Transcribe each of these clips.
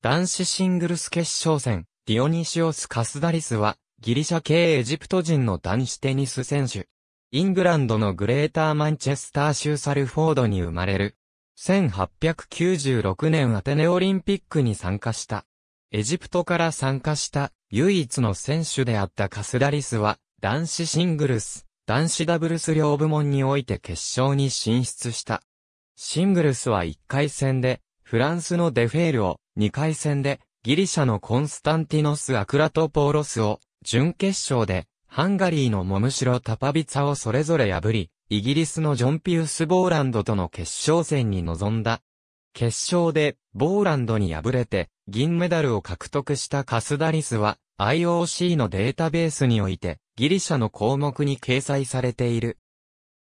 男子シングルス決勝戦、ディオニシオス・カスダリスは、ギリシャ系エジプト人の男子テニス選手。イングランドのグレーターマンチェスター州サルフォードに生まれる。1896年アテネオリンピックに参加した。エジプトから参加した唯一の選手であったカスダリスは、男子シングルス、男子ダブルス両部門において決勝に進出した。シングルスは1回戦で、フランスのデフェールを2回戦でギリシャのコンスタンティノス・アクラトポーロスを準決勝でハンガリーのモムシロ・タパビツァをそれぞれ破り、イギリスのジョン・ピウス・ボーランドとの決勝戦に臨んだ。決勝でボーランドに敗れて銀メダルを獲得したカスダリスは IOC のデータベースにおいてギリシャの項目に掲載されている。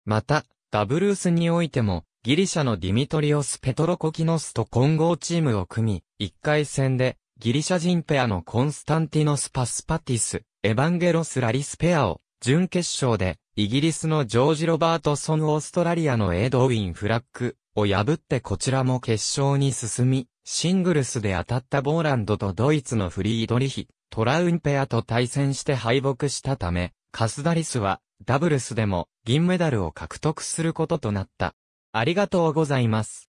また、ダブルスにおいてもギリシャのディミトリオス・ペトロコキノスと混合チームを組み、1回戦で、ギリシャ人ペアのコンスタンティノス・パスパティス、エヴァンゲロス・ラリスペアを、準決勝で、イギリスのジョージ・ロバートソン・オーストラリアのエドウィン・フラッグを破ってこちらも決勝に進み、シングルスで当たったボーランドとドイツのフリードリヒ、トラウンペアと対戦して敗北したため、カスダリスはダブルスでも銀メダルを獲得することとなった。ありがとうございます。